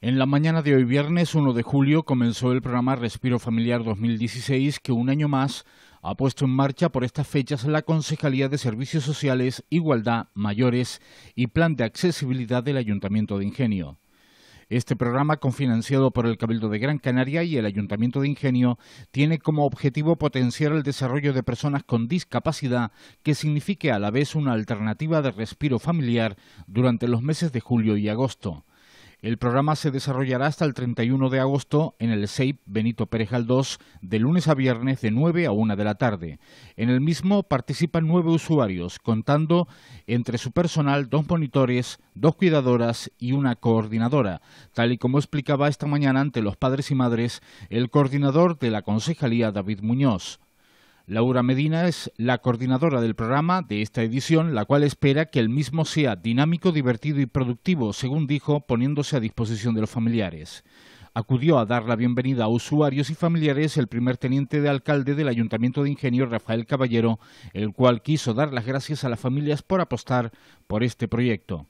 En la mañana de hoy viernes 1 de julio comenzó el programa Respiro Familiar 2016 que un año más ha puesto en marcha por estas fechas la Concejalía de Servicios Sociales, Igualdad, Mayores y Plan de Accesibilidad del Ayuntamiento de Ingenio. Este programa, cofinanciado por el Cabildo de Gran Canaria y el Ayuntamiento de Ingenio, tiene como objetivo potenciar el desarrollo de personas con discapacidad que signifique a la vez una alternativa de respiro familiar durante los meses de julio y agosto. El programa se desarrollará hasta el 31 de agosto en el SEIP Benito Pérez II de lunes a viernes de 9 a 1 de la tarde. En el mismo participan nueve usuarios, contando entre su personal dos monitores, dos cuidadoras y una coordinadora, tal y como explicaba esta mañana ante los padres y madres el coordinador de la Concejalía David Muñoz. Laura Medina es la coordinadora del programa de esta edición, la cual espera que el mismo sea dinámico, divertido y productivo, según dijo, poniéndose a disposición de los familiares. Acudió a dar la bienvenida a usuarios y familiares el primer teniente de alcalde del Ayuntamiento de Ingenio, Rafael Caballero, el cual quiso dar las gracias a las familias por apostar por este proyecto.